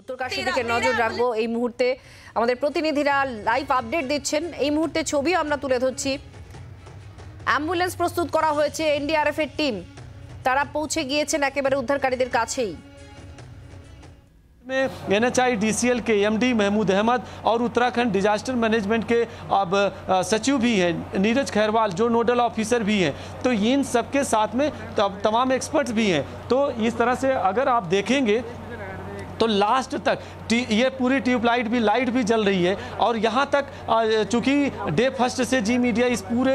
উত্তরকাশী দিকে নজর রাখবো এই মুহূর্তে আমাদের প্রতিনিধিরা লাইভ আপডেট দিচ্ছেন এই মুহূর্তে ছবিও আমরা তুলে ধরছি অ্যাম্বুলেন্স প্রস্তুত করা হয়েছে এনডিআরএফ এর টিম তারা পৌঁছে গিয়েছেন একেবারে উদ্ধারকারীদের কাছেই में एनएचआई डीसीएल के एमडी महमूद अहमद और उत्तराखंड डिजास्टर मैनेजमेंट के अब सचिव भी हैं नीरज खैरवाल जो नोडल ऑफिसर भी हैं तो इन सबके साथ में तमाम एक्सपर्ट्स भी हैं तो इस तरह से अगर आप देखेंगे तो लास्ट तक टी ये पूरी ट्यूबलाइट भी लाइट भी जल रही है और यहाँ तक चूँकि डे फर्स्ट से जी मीडिया इस पूरे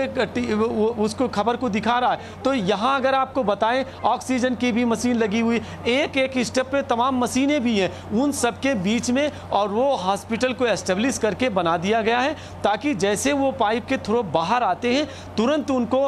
उसको खबर को दिखा रहा है तो यहाँ अगर आपको बताएं ऑक्सीजन की भी मशीन लगी हुई एक एक स्टेप पे तमाम मशीनें भी हैं उन सबके बीच में और वो हॉस्पिटल को एस्टेब्लिश करके बना दिया गया है ताकि जैसे वो पाइप के थ्रू बाहर आते हैं तुरंत उनको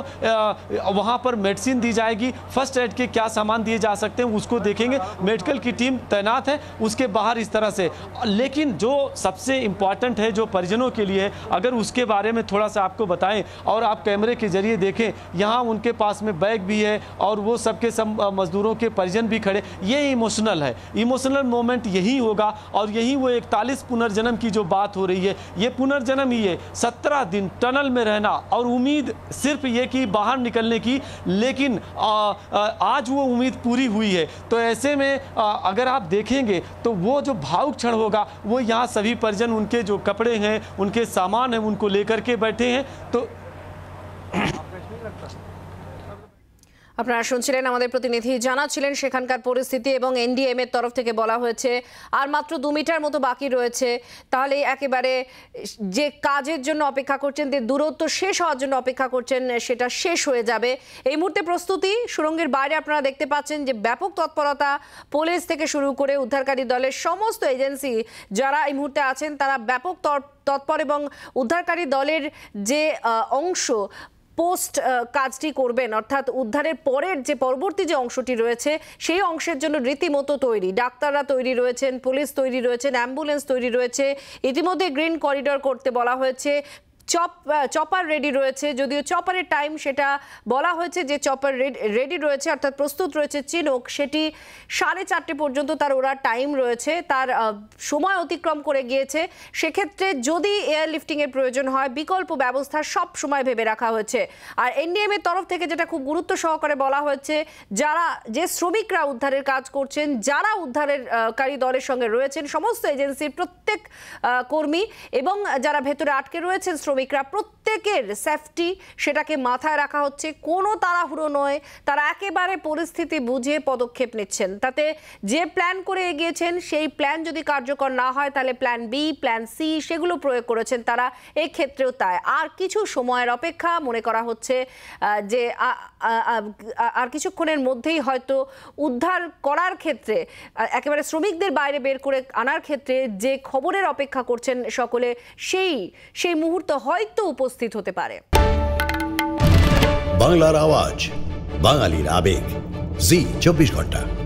वहाँ पर मेडिसिन दी जाएगी फर्स्ट एड के क्या सामान दिए जा सकते हैं उसको देखेंगे मेडिकल की टीम तैनात है उसके बाहर इस तरह से लेकिन जो सबसे इम्पॉर्टेंट है जो परिजनों के लिए अगर उसके बारे में थोड़ा सा आपको बताएं और आप कैमरे के जरिए देखें यहाँ उनके पास में बैग भी है और वो सबके सब मज़दूरों के परिजन भी खड़े ये इमोशनल है इमोशनल मोमेंट यही होगा और यही वो इकतालीस पुनर्जन्म की जो बात हो रही है ये पुनर्जन्म ही है सत्रह दिन टनल में रहना और उम्मीद सिर्फ ये कि बाहर निकलने की लेकिन आ, आ, आज वो उम्मीद पूरी हुई है तो ऐसे में आ, अगर आप देखेंगे तो वो जो भाव भावुक क्षण होगा वो यहाँ सभी परिजन उनके जो कपड़े हैं उनके सामान हैं उनको लेकर के बैठे हैं तो আপনারা শুনছিলেন আমাদের প্রতিনিধি জানাচ্ছিলেন সেখানকার পরিস্থিতি এবং এনডিএম এর তরফ থেকে বলা হয়েছে আর মাত্র দু মিটার মতো বাকি রয়েছে তাহলে একেবারে যে কাজের জন্য অপেক্ষা করছেন যে দূরত্ব শেষ হওয়ার জন্য অপেক্ষা করছেন সেটা শেষ হয়ে যাবে এই মুহূর্তে প্রস্তুতি সুরঙ্গের বাইরে আপনারা দেখতে পাচ্ছেন যে ব্যাপক তৎপরতা পুলিশ থেকে শুরু করে উদ্ধারকারী দলের সমস্ত এজেন্সি যারা এই মুহূর্তে আছেন তারা ব্যাপক তৎপর এবং উদ্ধারকারী দলের যে অংশ পোস্ট কাজটি করবেন অর্থাৎ উদ্ধারের পরের যে পরবর্তী যে অংশটি রয়েছে সেই অংশের জন্য রীতিমতো তৈরি ডাক্তাররা তৈরি রয়েছেন পুলিশ তৈরি রয়েছেন অ্যাম্বুলেন্স তৈরি রয়েছে ইতিমধ্যে গ্রিন করিডর করতে বলা হয়েছে চপ চপার রেডি রয়েছে যদিও চপারের টাইম সেটা বলা হয়েছে যে চপার রেডি রয়েছে অর্থাৎ প্রস্তুত রয়েছে চিনুক সেটি সাড়ে চারটে পর্যন্ত তার ওরা টাইম রয়েছে তার সময় অতিক্রম করে গিয়েছে সেক্ষেত্রে যদি এয়ারলিফটিংয়ের প্রয়োজন হয় বিকল্প ব্যবস্থা সব সময় ভেবে রাখা হয়েছে আর এনডিএমের তরফ থেকে যেটা খুব গুরুত্ব সহকারে বলা হয়েছে যারা যে শ্রমিকরা উদ্ধারের কাজ করছেন যারা উদ্ধারের কারী দলের সঙ্গে রয়েছেন সমস্ত এজেন্সির প্রত্যেক কর্মী এবং যারা ভেতরে আটকে রয়েছেন শ্রমিকরা প্রত্যেকের সেফটি সেটাকে মাথায় রাখা হচ্ছে কোনো তাড়াহুড়ো নয় তারা একেবারে পরিস্থিতি বুঝে পদক্ষেপ নিচ্ছেন তাতে যে প্ল্যান করে এগিয়েছেন সেই প্ল্যান যদি কার্যকর না হয় তাহলে প্ল্যান বি প্ল্যান সি সেগুলো প্রয়োগ করেছেন তারা ক্ষেত্রেও তাই আর কিছু সময়ের অপেক্ষা মনে করা হচ্ছে যে আর কিছুক্ষণের মধ্যেই হয়তো উদ্ধার করার ক্ষেত্রে একেবারে শ্রমিকদের বাইরে বের করে আনার ক্ষেত্রে যে খবরের অপেক্ষা করছেন সকলে সেই সেই মুহূর্ত হয়তো উপস্থিত হতে পারে বাংলার আওয়াজ বাঙালির আবেগ জি চব্বিশ ঘন্টা